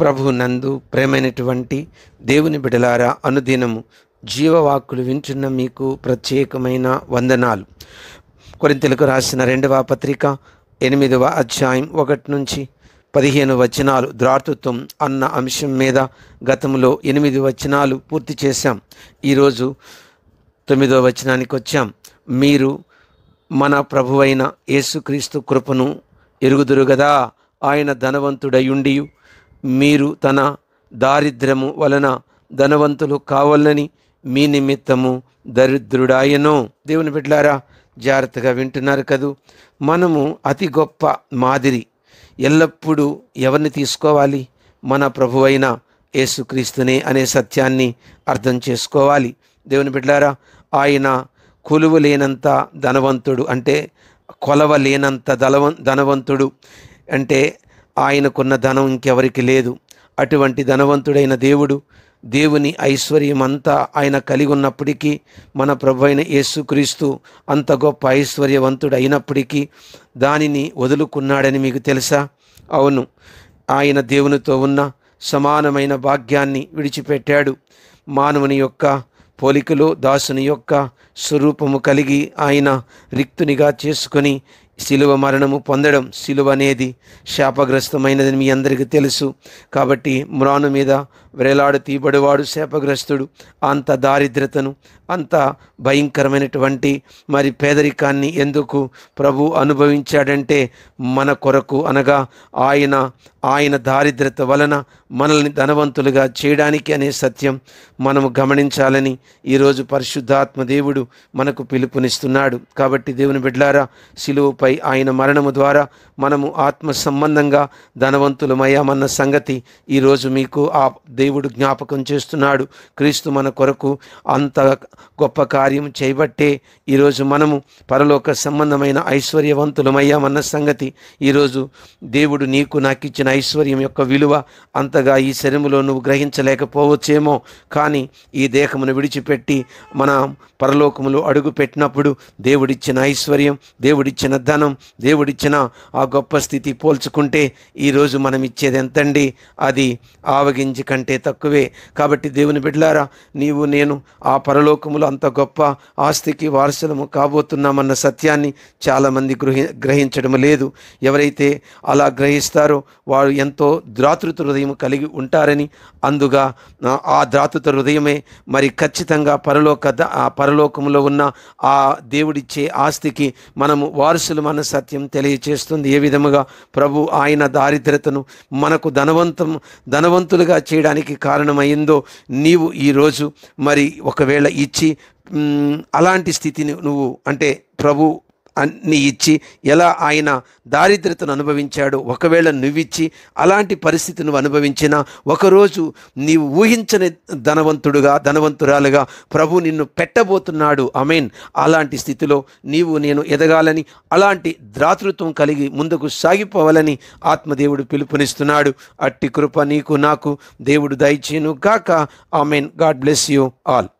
ప్రభు నందు ప్రేమైనటువంటి దేవుని బిడలారా అనుదినము జీవవాక్కులు వింటున్న మీకు ప్రత్యేకమైన వందనాలు కొరింతలకు రాసిన రెండవ పత్రిక ఎనిమిదవ అధ్యాయం ఒకటి నుంచి పదిహేను వచనాలు ద్రాతృత్వం అన్న అంశం మీద గతంలో ఎనిమిది వచనాలు పూర్తి చేశాం ఈరోజు తొమ్మిదవ వచనానికి వచ్చాం మీరు మన ప్రభువైన యేసుక్రీస్తు కృపను ఎరుగుదురు కదా ఆయన ధనవంతుడయుండియు మీరు తన దారిద్ర్యము వలన ధనవంతులు కావాలని మీ నిమిత్తము దరిద్రుడాయను దేవుని బిడ్లారా జాగ్రత్తగా వింటున్నారు కదూ మనము అతి గొప్ప మాదిరి ఎల్లప్పుడూ ఎవరిని తీసుకోవాలి మన ప్రభువైన యేసుక్రీస్తునే అనే సత్యాన్ని అర్థం చేసుకోవాలి దేవుని బిడ్డారా ఆయన కొలువు లేనంత ధనవంతుడు అంటే కొలవ లేనంత ధనవంతుడు అంటే ఆయనకున్న ధనం ఇంకెవరికి లేదు అటువంటి ధనవంతుడైన దేవుడు దేవుని ఐశ్వర్యం అంతా ఆయన కలిగి ఉన్నప్పటికీ మన ప్రభు అయిన యేసుక్రీస్తు అంత గొప్ప ఐశ్వర్యవంతుడు అయినప్పటికీ దానిని వదులుకున్నాడని మీకు తెలుసా అవును ఆయన దేవునితో ఉన్న సమానమైన భాగ్యాన్ని విడిచిపెట్టాడు మానవుని యొక్క పోలికలో దాసుని యొక్క స్వరూపము కలిగి ఆయన రిక్తునిగా చేసుకొని శిలువ మరణము పొందడం శిలువ అనేది శాపగ్రస్తమైనదని మీ అందరికీ తెలుసు కాబట్టి మ్రాను మీద వేలాడు తీబడివాడు శాపగ్రస్తుడు అంత దారిద్రతను అంత భయంకరమైనటువంటి మరి పేదరికాన్ని ఎందుకు ప్రభు అనుభవించాడంటే మన కొరకు అనగా ఆయన ఆయన దారిద్రత వలన మనల్ని ధనవంతులుగా చేయడానికి అనే సత్యం మనము గమనించాలని ఈరోజు పరిశుద్ధాత్మ దేవుడు మనకు పిలుపునిస్తున్నాడు కాబట్టి దేవుని బిడ్లారా శిలువపై ప్రభువై ఆయన మరణము ద్వారా మనము ఆత్మ సంబంధంగా ధనవంతులమయ్యామన్న సంగతి ఈరోజు మీకు ఆ దేవుడు జ్ఞాపకం చేస్తున్నాడు క్రీస్తు మన కొరకు అంత గొప్ప కార్యం చేయబట్టే ఈరోజు మనము పరలోక సంబంధమైన ఐశ్వర్యవంతులమయ్యామన్న సంగతి ఈరోజు దేవుడు నీకు నాకు ఇచ్చిన ఐశ్వర్యం యొక్క విలువ అంతగా ఈ శరీరంలో నువ్వు గ్రహించలేకపోవచ్చేమో కానీ ఈ దేహమును విడిచిపెట్టి మన పరలోకములో అడుగుపెట్టినప్పుడు దేవుడిచ్చిన ఐశ్వర్యం దేవుడిచ్చిన వాగ్దానం దేవుడిచ్చిన ఆ గొప్ప స్థితి పోల్చుకుంటే ఈరోజు మనం ఇచ్చేది ఎంతండి అది ఆవగించి కంటే తక్కువే కాబట్టి దేవుని బిడ్డలారా నీవు నేను ఆ పరలోకములో అంత గొప్ప ఆస్తికి వారసులము కాబోతున్నామన్న సత్యాన్ని చాలామంది గృహి గ్రహించడం లేదు ఎవరైతే అలా గ్రహిస్తారో వారు ఎంతో ద్రాతృత హృదయం కలిగి ఉంటారని అందుగా ఆ ద్రాతృత హృదయమే మరి ఖచ్చితంగా పరలోక ఆ పరలోకములో ఉన్న ఆ దేవుడిచ్చే ఆస్తికి మనము వారసులు బైబిల్ మన సత్యం తెలియచేస్తుంది ఏ విధముగా ప్రభు ఆయన దారిద్రతను మనకు ధనవంతం ధనవంతులుగా చేయడానికి కారణమైందో నీవు ఈరోజు మరి ఒకవేళ ఇచ్చి అలాంటి స్థితిని నువ్వు అంటే ప్రభు అన్ని ఇచ్చి ఎలా ఆయన దారిద్రతను అనుభవించాడు ఒకవేళ నువ్విచ్చి అలాంటి పరిస్థితి నువ్వు అనుభవించినా ఒకరోజు నీవు ఊహించని ధనవంతుడుగా ధనవంతురాలుగా ప్రభు నిన్ను పెట్టబోతున్నాడు అమెన్ అలాంటి స్థితిలో నీవు నేను ఎదగాలని అలాంటి ద్రాతృత్వం కలిగి ముందుకు సాగిపోవాలని ఆత్మదేవుడు పిలుపునిస్తున్నాడు అట్టి కృప నీకు నాకు దేవుడు దయచేను కాక amen God bless you all